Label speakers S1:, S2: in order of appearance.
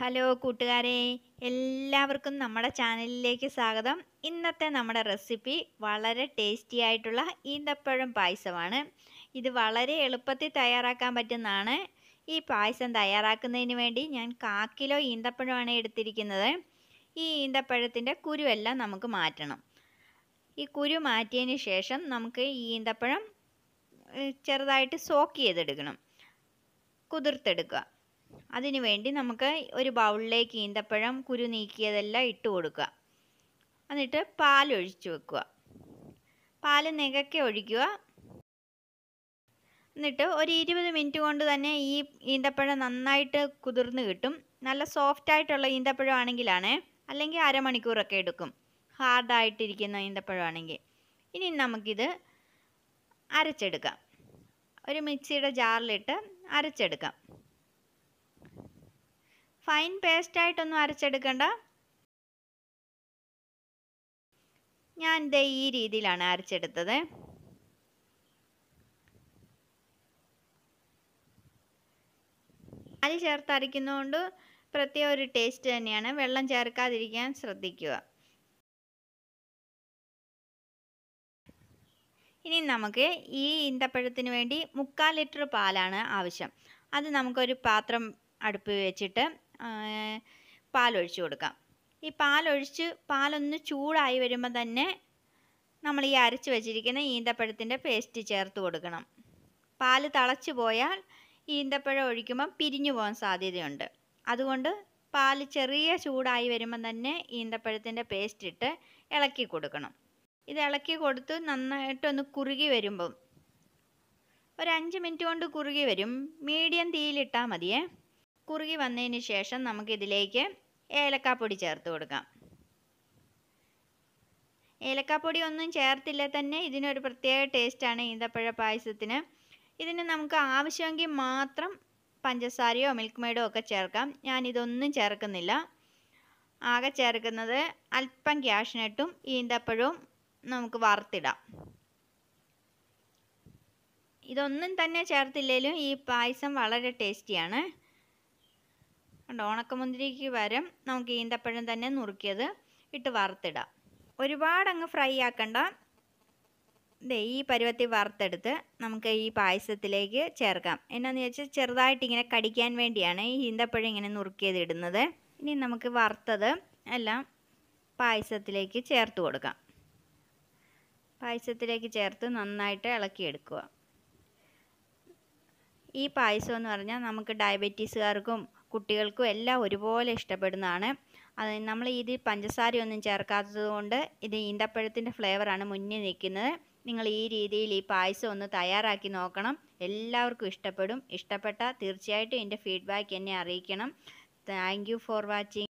S1: hello കൂട്ടുകാരെ എല്ലാവർക്കും നമ്മുടെ ചാനലിലേക്ക് സ്വാഗതം ഇന്നത്തെ നമ്മുടെ റെസിപ്പി വളരെ ടേസ്റ്റി ആയിട്ടുള്ള ഈന്തപ്പഴം പായസമാണ് ഇത് വളരെ എളുപ്പത്തിൽ തയ്യാറാക്കാൻ പറ്റുന്നതാണ് ഈ പായസം തയ്യാറാക്കുന്നതിന് വേണ്ടി ഞാൻ കാ കിലോ ഈന്തപ്പഴമാണ് എടുത്തിരിക്കുന്നത് ഈ ഈന്തപ്പഴത്തിൻ്റെ കുരുവെല്ലാം നമുക്ക് മാറ്റണം ഈ കുരു മാറ്റിയതിന് ശേഷം നമുക്ക് ഈ ഈന്തപ്പഴം ചെറുതായിട്ട് സോക്ക് ചെയ്തെടുക്കണം കുതിർത്തെടുക്കുക അതിനുവേണ്ടി നമുക്ക് ഒരു ബൗളിലേക്ക് ഈന്തപ്പഴം കുരു നീക്കിയതെല്ലാം ഇട്ട് കൊടുക്കുക എന്നിട്ട് പാലൊഴിച്ച് വെക്കുക പാൽ നികക്കെ ഒഴിക്കുക എന്നിട്ട് ഒരു ഇരുപത് മിനിറ്റ് കൊണ്ട് തന്നെ ഈ ഈന്തപ്പഴം നന്നായിട്ട് കുതിർന്ന് കിട്ടും നല്ല സോഫ്റ്റ് ആയിട്ടുള്ള ഈന്തപ്പഴം ആണെങ്കിലാണ് അല്ലെങ്കിൽ അരമണിക്കൂറൊക്കെ എടുക്കും ഹാർഡായിട്ടിരിക്കുന്ന ഈന്തപ്പഴം ആണെങ്കിൽ ഇനി നമുക്കിത് അരച്ചെടുക്കാം ഒരു മിക്സിയുടെ ജാറിലിട്ട് അരച്ചെടുക്കാം ഫൈൻ പേസ്റ്റ് ആയിട്ടൊന്നും അരച്ചെടുക്കണ്ട ഞാൻ ഇത് ഈ രീതിയിലാണ് അരച്ചെടുത്തത് അരി ചേർത്ത് അരയ്ക്കുന്നതുകൊണ്ട് പ്രത്യേക ഒരു ടേസ്റ്റ് തന്നെയാണ് വെള്ളം ചേർക്കാതിരിക്കാൻ ശ്രദ്ധിക്കുക ഇനി നമുക്ക് ഈ ഇന്തപ്പഴത്തിന് വേണ്ടി മുക്കാൽ ലിറ്റർ പാലാണ് ആവശ്യം അത് നമുക്കൊരു പാത്രം അടുപ്പ് വെച്ചിട്ട് പാലൊഴിച്ച് കൊടുക്കാം ഈ പാലൊഴിച്ച് പാലൊന്ന് ചൂടായി വരുമ്പോൾ തന്നെ നമ്മൾ ഈ അരച്ച് വെച്ചിരിക്കുന്ന ഈന്തപ്പഴത്തിൻ്റെ പേസ്റ്റ് ചേർത്ത് കൊടുക്കണം പാൽ തിളച്ച് പോയാൽ ഈന്തപ്പഴം ഒഴിക്കുമ്പോൾ പിരിഞ്ഞു പോകാൻ സാധ്യതയുണ്ട് അതുകൊണ്ട് പാൽ ചെറിയ ചൂടായി വരുമ്പോൾ തന്നെ ഈന്തപ്പഴത്തിൻ്റെ പേസ്റ്റ് ഇട്ട് ഇളക്കി കൊടുക്കണം ഇത് ഇളക്കി കൊടുത്ത് നന്നായിട്ടൊന്ന് കുറുകി വരുമ്പം ഒരു അഞ്ച് മിനിറ്റ് കൊണ്ട് കുറുകി വരും മീഡിയം തീയിലിട്ടാൽ മതിയേ കുറുകി വന്നതിന് ശേഷം നമുക്ക് ഇതിലേക്ക് ഏലക്കാപ്പൊടി ചേർത്ത് കൊടുക്കാം ഏലക്കാപ്പൊടി ഒന്നും ചേർത്തില്ല തന്നെ ഇതിനൊരു പ്രത്യേക ടേസ്റ്റാണ് ഈന്തപ്പഴ പായസത്തിന് ഇതിന് നമുക്ക് ആവശ്യമെങ്കിൽ മാത്രം പഞ്ചസാരയോ മിൽക്ക് മെയ്ഡോ ഒക്കെ ചേർക്കാം ഞാൻ ഇതൊന്നും ചേർക്കുന്നില്ല ആകെ ചേർക്കുന്നത് അല്പം ക്യാഷ്നട്ടും ഈന്തപ്പഴവും നമുക്ക് വറുത്തിടാം ഇതൊന്നും തന്നെ ചേർത്തില്ലെങ്കിലും ഈ പായസം വളരെ ടേസ്റ്റിയാണ് കണ്ടോ ഉണക്കമുന്തിരിക്ക് പകരം നമുക്ക് ഈന്തപ്പഴം തന്നെ നുറുക്കിയത് ഇട്ട് വറുത്തിടാം ഒരുപാട് അങ്ങ് ഫ്രൈ ആക്കണ്ട ഇതേ ഈ പരുവത്തി വറുത്തെടുത്ത് നമുക്ക് ഈ പായസത്തിലേക്ക് ചേർക്കാം എന്നാന്ന് വെച്ചാൽ ചെറുതായിട്ട് ഇങ്ങനെ കടിക്കാൻ വേണ്ടിയാണ് ഈ ഈന്തപ്പഴം ഇങ്ങനെ നുറുക്കിയത് ഇടുന്നത് ഇനി നമുക്ക് വറുത്തത് എല്ലാം പായസത്തിലേക്ക് ചേർത്ത് കൊടുക്കാം പായസത്തിലേക്ക് ചേർത്ത് നന്നായിട്ട് ഇളക്കിയെടുക്കുക ഈ പായസം എന്ന് പറഞ്ഞാൽ നമുക്ക് ഡയബറ്റീസുകാർക്കും കുട്ടികൾക്കും എല്ലാം ഒരുപോലെ ഇഷ്ടപ്പെടുന്നതാണ് അത് നമ്മൾ ഇത് പഞ്ചസാരയൊന്നും ചേർക്കാത്തത് കൊണ്ട് ഇത് ഈന്തപ്പഴത്തിൻ്റെ ഫ്ലേവറാണ് മുന്നിൽ നിൽക്കുന്നത് നിങ്ങൾ ഈ രീതിയിൽ ഈ പായസം ഒന്ന് തയ്യാറാക്കി നോക്കണം എല്ലാവർക്കും ഇഷ്ടപ്പെടും ഇഷ്ടപ്പെട്ട തീർച്ചയായിട്ടും എൻ്റെ ഫീഡ്ബാക്ക് എന്നെ അറിയിക്കണം താങ്ക് ഫോർ വാച്ചിങ്